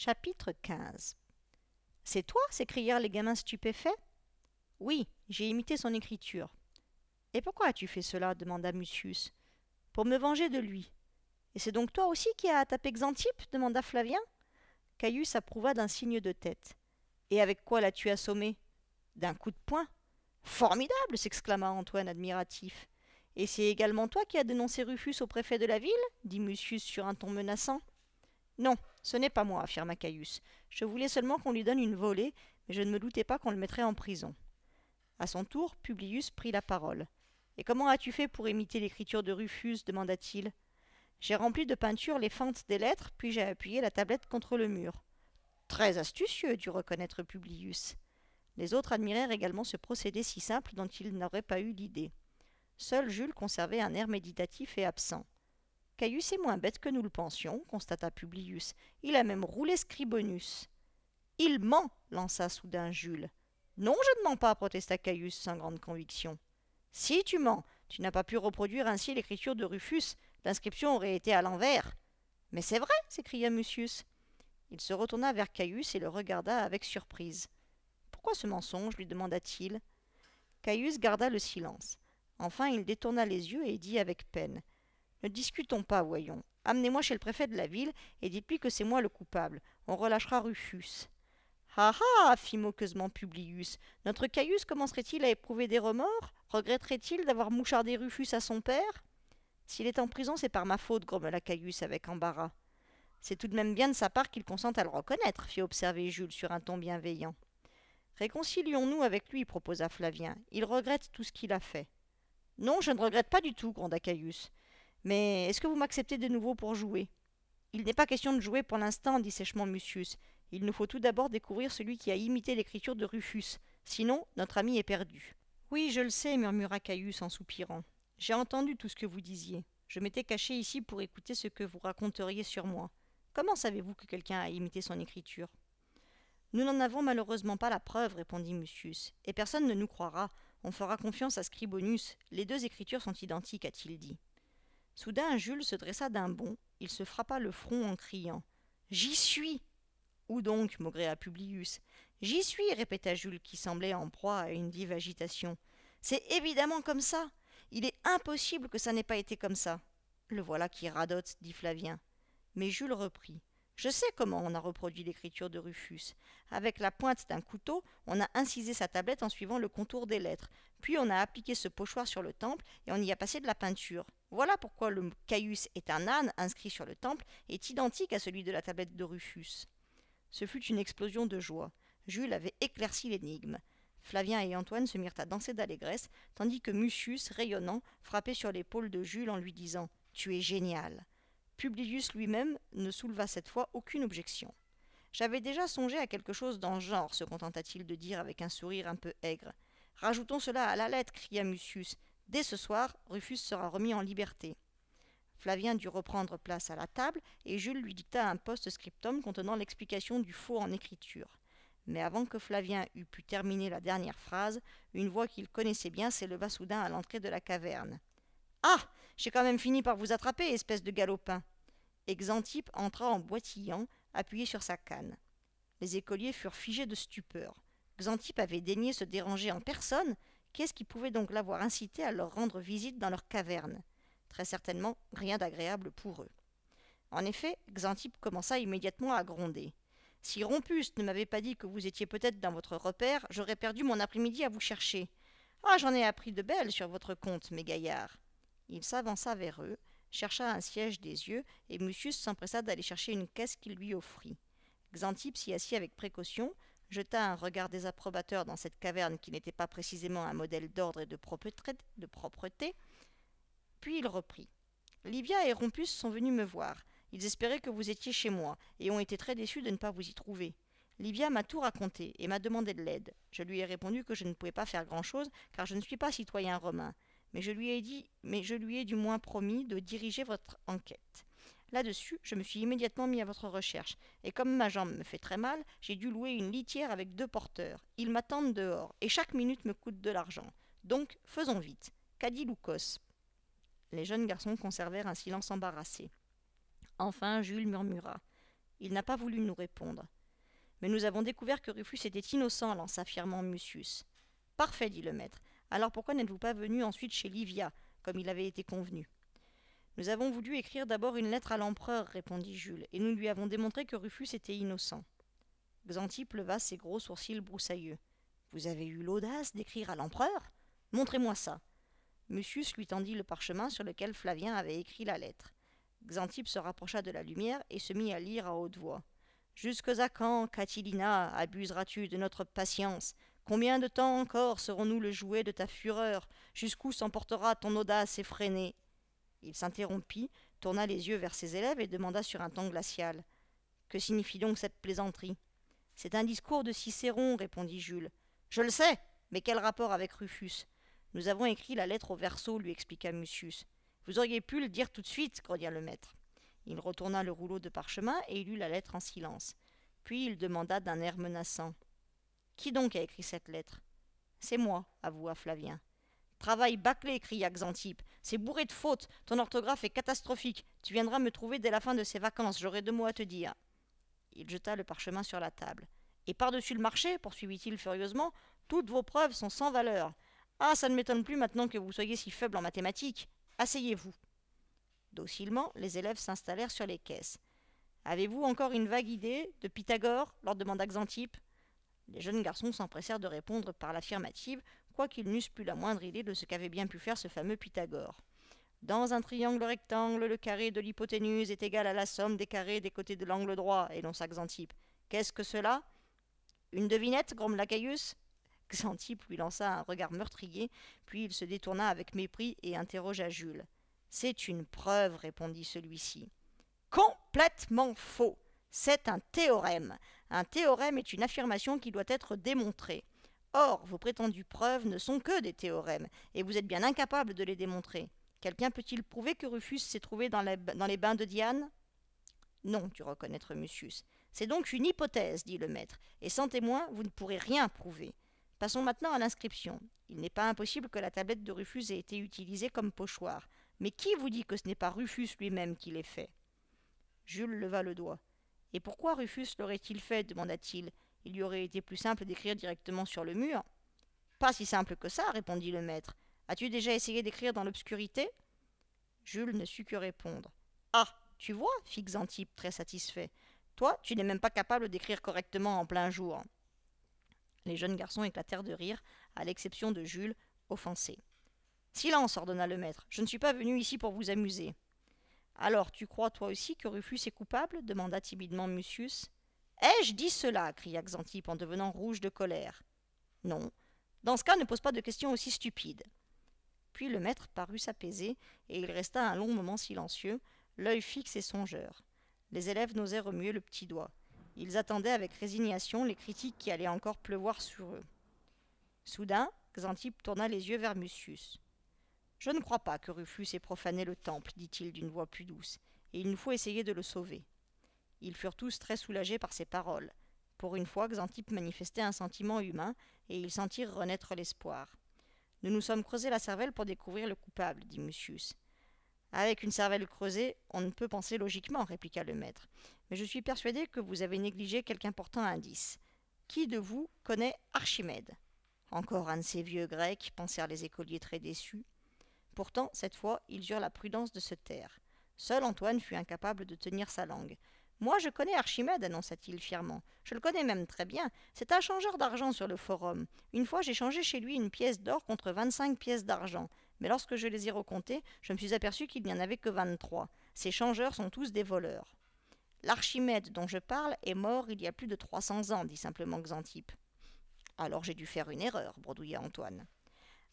Chapitre 15 C'est toi s'écrièrent les gamins stupéfaits. Oui, j'ai imité son écriture. Et pourquoi as-tu fait cela demanda Mucius. Pour me venger de lui. Et c'est donc toi aussi qui as tapé Xantippe demanda Flavien. Caius approuva d'un signe de tête. Et avec quoi l'as-tu assommé D'un coup de poing. Formidable s'exclama Antoine admiratif. Et c'est également toi qui as dénoncé Rufus au préfet de la ville dit Mucius sur un ton menaçant. Non, ce n'est pas moi, affirma Caius. Je voulais seulement qu'on lui donne une volée, mais je ne me doutais pas qu'on le mettrait en prison. À son tour, Publius prit la parole. Et comment as-tu fait pour imiter l'écriture de Rufus demanda-t-il. J'ai rempli de peinture les fentes des lettres, puis j'ai appuyé la tablette contre le mur. Très astucieux, dut reconnaître Publius. Les autres admirèrent également ce procédé si simple dont ils n'auraient pas eu l'idée. Seul Jules conservait un air méditatif et absent. Caius est moins bête que nous le pensions, constata Publius. Il a même roulé Scribonus. Il ment, lança soudain Jules. Non, je ne mens pas, protesta Caius sans grande conviction. Si tu mens, tu n'as pas pu reproduire ainsi l'écriture de Rufus. L'inscription aurait été à l'envers. Mais c'est vrai, s'écria Mucius. Il se retourna vers Caius et le regarda avec surprise. Pourquoi ce mensonge lui demanda-t-il. Caius garda le silence. Enfin, il détourna les yeux et dit avec peine ne discutons pas, voyons. Amenez-moi chez le préfet de la ville et dites-lui que c'est moi le coupable. On relâchera Rufus. Ha ah, ah, ha !» fit moqueusement Publius. Notre Caius commencerait-il à éprouver des remords Regretterait-il d'avoir mouchardé Rufus à son père S'il est en prison, c'est par ma faute, grommela Caius avec embarras. C'est tout de même bien de sa part qu'il consente à le reconnaître, fit observer Jules sur un ton bienveillant. Réconcilions-nous avec lui, proposa Flavien. Il regrette tout ce qu'il a fait. Non, je ne regrette pas du tout, gronda Caius. Mais est-ce que vous m'acceptez de nouveau pour jouer Il n'est pas question de jouer pour l'instant, dit sèchement Musius. « Il nous faut tout d'abord découvrir celui qui a imité l'écriture de Rufus. Sinon, notre ami est perdu. Oui, je le sais, murmura Caius en soupirant. J'ai entendu tout ce que vous disiez. Je m'étais caché ici pour écouter ce que vous raconteriez sur moi. Comment savez-vous que quelqu'un a imité son écriture Nous n'en avons malheureusement pas la preuve, répondit Musius. « et personne ne nous croira. On fera confiance à Scribonus. Les deux écritures sont identiques, a-t-il dit. Soudain, Jules se dressa d'un bond. Il se frappa le front en criant J'y suis Où donc maugréa Publius. J'y suis répéta Jules, qui semblait en proie à une vive agitation. C'est évidemment comme ça Il est impossible que ça n'ait pas été comme ça Le voilà qui radote, dit Flavien. Mais Jules reprit Je sais comment on a reproduit l'écriture de Rufus. Avec la pointe d'un couteau, on a incisé sa tablette en suivant le contour des lettres, puis on a appliqué ce pochoir sur le temple et on y a passé de la peinture. Voilà pourquoi le Caius est un âne inscrit sur le temple est identique à celui de la tablette de Rufus. Ce fut une explosion de joie. Jules avait éclairci l'énigme. Flavien et Antoine se mirent à danser d'allégresse, tandis que Mucius, rayonnant, frappait sur l'épaule de Jules en lui disant Tu es génial. Publius lui-même ne souleva cette fois aucune objection. J'avais déjà songé à quelque chose dans genre, se contenta-t-il de dire avec un sourire un peu aigre. Rajoutons cela à la lettre, cria Mucius. Dès ce soir, Rufus sera remis en liberté. Flavien dut reprendre place à la table, et Jules lui dicta un post-scriptum contenant l'explication du faux en écriture. Mais avant que Flavien eût pu terminer la dernière phrase, une voix qu'il connaissait bien s'éleva soudain à l'entrée de la caverne. Ah J'ai quand même fini par vous attraper, espèce de galopin Xantippe entra en boitillant, appuyé sur sa canne. Les écoliers furent figés de stupeur. Xantippe avait daigné se déranger en personne, Qu'est-ce qui pouvait donc l'avoir incité à leur rendre visite dans leur caverne. Très certainement rien d'agréable pour eux. En effet, Xantippe commença immédiatement à gronder. Si Rompus ne m'avait pas dit que vous étiez peut-être dans votre repère, j'aurais perdu mon après-midi à vous chercher. Ah, j'en ai appris de belles sur votre compte, mes gaillards. Il s'avança vers eux, chercha un siège des yeux, et Mucius s'empressa d'aller chercher une caisse qu'il lui offrit. Xantippe s'y assit avec précaution, jeta un regard désapprobateur dans cette caverne qui n'était pas précisément un modèle d'ordre et de propreté, puis il reprit. Livia et Rompus sont venus me voir. Ils espéraient que vous étiez chez moi, et ont été très déçus de ne pas vous y trouver. Livia m'a tout raconté et m'a demandé de l'aide. Je lui ai répondu que je ne pouvais pas faire grand-chose car je ne suis pas citoyen romain, mais je lui ai dit, mais je lui ai du moins promis de diriger votre enquête. Là-dessus, je me suis immédiatement mis à votre recherche, et comme ma jambe me fait très mal, j'ai dû louer une litière avec deux porteurs. Ils m'attendent dehors, et chaque minute me coûte de l'argent. Donc, faisons vite. dit Les jeunes garçons conservèrent un silence embarrassé. Enfin, Jules murmura. Il n'a pas voulu nous répondre. Mais nous avons découvert que Rufus était innocent, lança fièrement Mucius. Parfait, dit le maître. Alors pourquoi n'êtes-vous pas venu ensuite chez Livia, comme il avait été convenu nous avons voulu écrire d'abord une lettre à l'empereur, répondit Jules, et nous lui avons démontré que Rufus était innocent. Xantippe leva ses gros sourcils broussailleux. Vous avez eu l'audace d'écrire à l'empereur Montrez-moi ça. Mucius lui tendit le parchemin sur lequel Flavien avait écrit la lettre. Xantippe se rapprocha de la lumière et se mit à lire à haute voix. Jusque à quand, Catilina, abuseras-tu de notre patience Combien de temps encore serons-nous le jouet de ta fureur Jusqu'où s'emportera ton audace effrénée il s'interrompit, tourna les yeux vers ses élèves et demanda sur un ton glacial. Que signifie donc cette plaisanterie C'est un discours de Cicéron, répondit Jules. Je le sais, mais quel rapport avec Rufus Nous avons écrit la lettre au verso, lui expliqua Mucius. Vous auriez pu le dire tout de suite, grogna le maître. Il retourna le rouleau de parchemin et il lut la lettre en silence. Puis il demanda d'un air menaçant. Qui donc a écrit cette lettre C'est moi, avoua Flavien. Travail bâclé, cria Xantippe. C'est bourré de fautes. Ton orthographe est catastrophique. Tu viendras me trouver dès la fin de ces vacances. J'aurai deux mots à te dire. Il jeta le parchemin sur la table. Et par-dessus le marché, poursuivit-il furieusement, toutes vos preuves sont sans valeur. Ah, ça ne m'étonne plus maintenant que vous soyez si faible en mathématiques. Asseyez-vous. Docilement, les élèves s'installèrent sur les caisses. Avez-vous encore une vague idée de Pythagore leur demanda Xantippe. Les jeunes garçons s'empressèrent de répondre par l'affirmative, qu'il n'eussent plus la moindre idée de ce qu'avait bien pu faire ce fameux Pythagore. Dans un triangle rectangle, le carré de l'hypoténuse est égal à la somme des carrés des côtés de l'angle droit, et l'on Qu'est-ce que cela Une devinette grommela Caius. Xantippe lui lança un regard meurtrier, puis il se détourna avec mépris et interrogea Jules. C'est une preuve, répondit celui-ci. Complètement faux. C'est un théorème. Un théorème est une affirmation qui doit être démontrée. Or, vos prétendues preuves ne sont que des théorèmes, et vous êtes bien incapable de les démontrer. Quelqu'un peut-il prouver que Rufus s'est trouvé dans, les bains de Diane Non, tu reconnaître Musius. C'est donc une hypothèse, dit le maître, et sans témoin, vous ne pourrez rien prouver. Passons maintenant à l'inscription. Il n'est pas impossible que la tablette de Rufus ait été utilisée comme pochoir. Mais qui vous dit que ce n'est pas Rufus lui-même qui l'ait fait Jules leva le doigt. Et pourquoi Rufus l'aurait-il fait demanda-t-il. Il lui aurait été plus simple d'écrire directement sur le mur. Pas si simple que ça, répondit le maître. As-tu déjà essayé d'écrire dans l'obscurité Jules ne sut que répondre. Ah, tu vois, fit Xantippe, très satisfait. Toi, tu n'es même pas capable d'écrire correctement en plein jour. Les jeunes garçons éclatèrent de rire, à l'exception de Jules, offensé. Silence, ordonna le maître. Je ne suis pas venu ici pour vous amuser. Alors, tu crois toi aussi que Rufus est coupable demanda timidement Mucius. Ai-je dit cela cria Xantippe en devenant rouge de colère. Non. Dans ce cas, ne pose pas de questions aussi stupides. Puis le maître parut s'apaiser, et il resta un long moment silencieux, l'œil fixe et songeur. Les élèves n'osaient remuer le petit doigt. Ils attendaient avec résignation les critiques qui allaient encore pleuvoir sur eux. Soudain, Xantippe tourna les yeux vers Mucius. Je ne crois pas que Rufus ait profané le temple, dit-il d'une voix plus douce, et il nous faut essayer de le sauver. Ils furent tous très soulagés par ces paroles. Pour une fois, Xantippe manifestait un sentiment humain, et ils sentirent renaître l'espoir. Nous nous sommes creusé la cervelle pour découvrir le coupable, dit Mucius. Avec une cervelle creusée, on ne peut penser logiquement, répliqua le maître. Mais je suis persuadé que vous avez négligé quelque important indice. Qui de vous connaît Archimède Encore un de ces vieux Grecs, pensèrent les écoliers très déçus. Pourtant, cette fois, ils eurent la prudence de se taire. Seul Antoine fut incapable de tenir sa langue. Moi, je connais Archimède, annonça-t-il fièrement. Je le connais même très bien. C'est un changeur d'argent sur le forum. Une fois, j'ai changé chez lui une pièce d'or contre vingt-cinq pièces d'argent. Mais lorsque je les ai recontées, je me suis aperçu qu'il n'y en avait que vingt-trois. Ces changeurs sont tous des voleurs. L'Archimède dont je parle est mort il y a plus de trois cents ans, dit simplement Xantippe. Alors j'ai dû faire une erreur, bredouilla Antoine.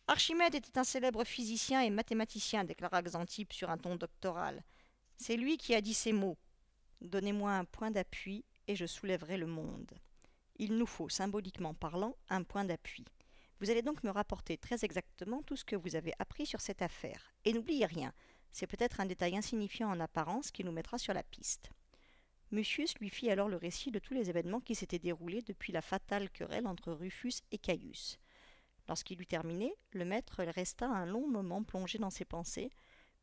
Archimède était un célèbre physicien et mathématicien, déclara Xantippe sur un ton doctoral. C'est lui qui a dit ces mots. Donnez-moi un point d'appui et je soulèverai le monde. Il nous faut, symboliquement parlant, un point d'appui. Vous allez donc me rapporter très exactement tout ce que vous avez appris sur cette affaire. Et n'oubliez rien, c'est peut-être un détail insignifiant en apparence qui nous mettra sur la piste. Mucius lui fit alors le récit de tous les événements qui s'étaient déroulés depuis la fatale querelle entre Rufus et Caius. Lorsqu'il eut terminé, le maître resta un long moment plongé dans ses pensées,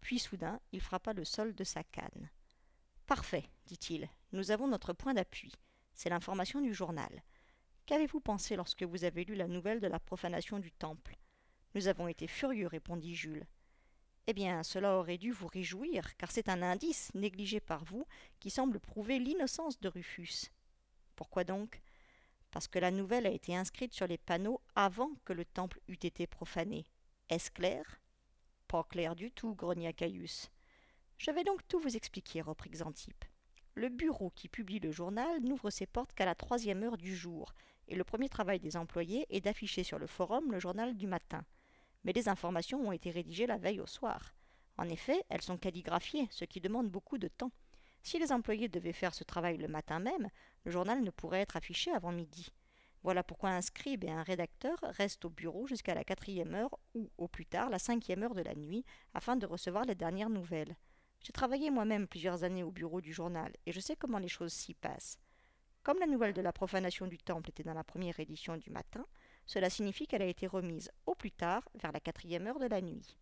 puis soudain il frappa le sol de sa canne. Parfait, dit-il, nous avons notre point d'appui. C'est l'information du journal. Qu'avez-vous pensé lorsque vous avez lu la nouvelle de la profanation du temple Nous avons été furieux, répondit Jules. Eh bien, cela aurait dû vous réjouir, car c'est un indice, négligé par vous, qui semble prouver l'innocence de Rufus. Pourquoi donc Parce que la nouvelle a été inscrite sur les panneaux avant que le temple eût été profané. Est-ce clair Pas clair du tout, grogna Caius. Je vais donc tout vous expliquer, reprit Xantippe. Le bureau qui publie le journal n'ouvre ses portes qu'à la troisième heure du jour, et le premier travail des employés est d'afficher sur le forum le journal du matin. Mais les informations ont été rédigées la veille au soir. En effet, elles sont calligraphiées, ce qui demande beaucoup de temps. Si les employés devaient faire ce travail le matin même, le journal ne pourrait être affiché avant midi. Voilà pourquoi un scribe et un rédacteur restent au bureau jusqu'à la quatrième heure ou, au plus tard, la cinquième heure de la nuit, afin de recevoir les dernières nouvelles. J'ai travaillé moi-même plusieurs années au bureau du journal, et je sais comment les choses s'y passent. Comme la nouvelle de la profanation du temple était dans la première édition du matin, cela signifie qu'elle a été remise au plus tard vers la quatrième heure de la nuit.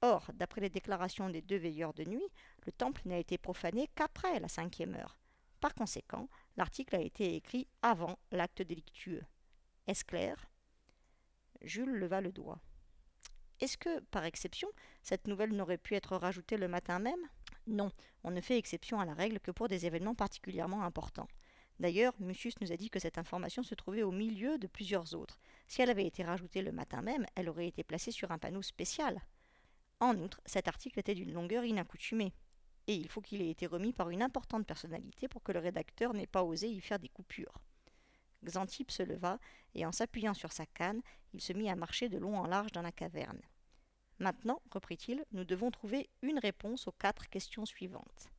Or, d'après les déclarations des deux veilleurs de nuit, le temple n'a été profané qu'après la cinquième heure. Par conséquent, l'article a été écrit avant l'acte délictueux. Est-ce clair Jules leva le doigt. Est-ce que, par exception, cette nouvelle n'aurait pu être rajoutée le matin même Non, on ne fait exception à la règle que pour des événements particulièrement importants. D'ailleurs, Mucius nous a dit que cette information se trouvait au milieu de plusieurs autres. Si elle avait été rajoutée le matin même, elle aurait été placée sur un panneau spécial. En outre, cet article était d'une longueur inaccoutumée. Et il faut qu'il ait été remis par une importante personnalité pour que le rédacteur n'ait pas osé y faire des coupures. Xantippe se leva, et en s'appuyant sur sa canne, il se mit à marcher de long en large dans la caverne. Maintenant, reprit-il, nous devons trouver une réponse aux quatre questions suivantes.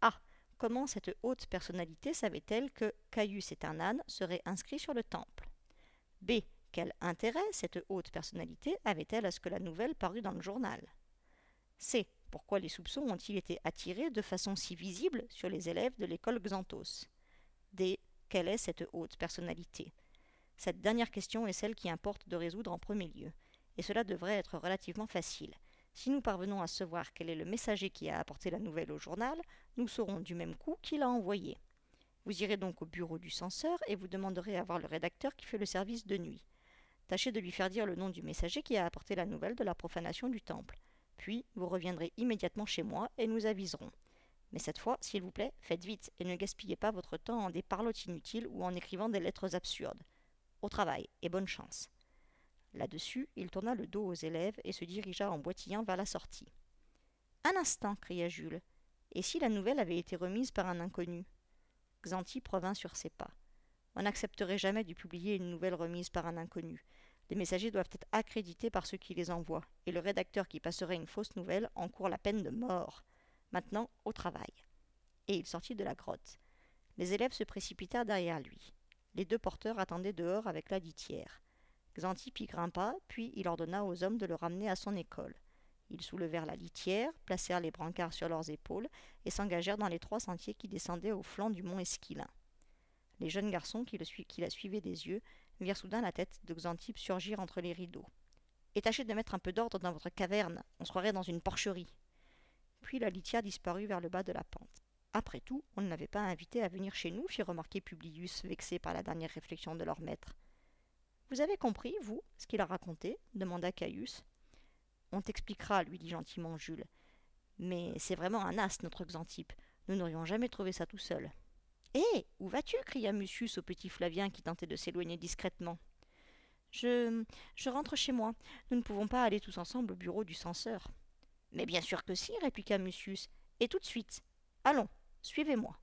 A. Ah, comment cette haute personnalité savait-elle que Caius est un âne serait inscrit sur le temple B. Quel intérêt cette haute personnalité avait-elle à ce que la nouvelle parût dans le journal C. Pourquoi les soupçons ont-ils été attirés de façon si visible sur les élèves de l'école Xanthos D. Quelle est cette haute personnalité Cette dernière question est celle qui importe de résoudre en premier lieu et cela devrait être relativement facile. Si nous parvenons à savoir quel est le messager qui a apporté la nouvelle au journal, nous saurons du même coup qui l'a envoyé. Vous irez donc au bureau du censeur et vous demanderez à voir le rédacteur qui fait le service de nuit. Tâchez de lui faire dire le nom du messager qui a apporté la nouvelle de la profanation du temple. Puis vous reviendrez immédiatement chez moi et nous aviserons. Mais cette fois, s'il vous plaît, faites vite et ne gaspillez pas votre temps en des parlottes inutiles ou en écrivant des lettres absurdes. Au travail et bonne chance. Là-dessus, il tourna le dos aux élèves et se dirigea en boitillant vers la sortie. Un instant cria Jules. Et si la nouvelle avait été remise par un inconnu Xanti revint sur ses pas. On n'accepterait jamais de publier une nouvelle remise par un inconnu. Les messagers doivent être accrédités par ceux qui les envoient, et le rédacteur qui passerait une fausse nouvelle encourt la peine de mort. Maintenant, au travail. Et il sortit de la grotte. Les élèves se précipitèrent derrière lui. Les deux porteurs attendaient dehors avec la litière. Xantippe y grimpa, puis il ordonna aux hommes de le ramener à son école. Ils soulevèrent la litière, placèrent les brancards sur leurs épaules et s'engagèrent dans les trois sentiers qui descendaient au flanc du mont Esquilin. Les jeunes garçons qui, le la suivaient des yeux virent soudain la tête de Xantippe surgir entre les rideaux. Et tâchez de mettre un peu d'ordre dans votre caverne, on se croirait dans une porcherie. Puis la litière disparut vers le bas de la pente. Après tout, on ne l'avait pas invité à venir chez nous, fit remarquer Publius, vexé par la dernière réflexion de leur maître. Vous avez compris, vous, ce qu'il a raconté demanda Caius. On t'expliquera, lui dit gentiment Jules. Mais c'est vraiment un as, notre Xantippe. Nous n'aurions jamais trouvé ça tout seul. Hé eh, Où vas-tu cria Mucius au petit Flavien qui tentait de s'éloigner discrètement. Je. je rentre chez moi. Nous ne pouvons pas aller tous ensemble au bureau du censeur. Mais bien sûr que si, répliqua Mucius. Et tout de suite. Allons, suivez-moi.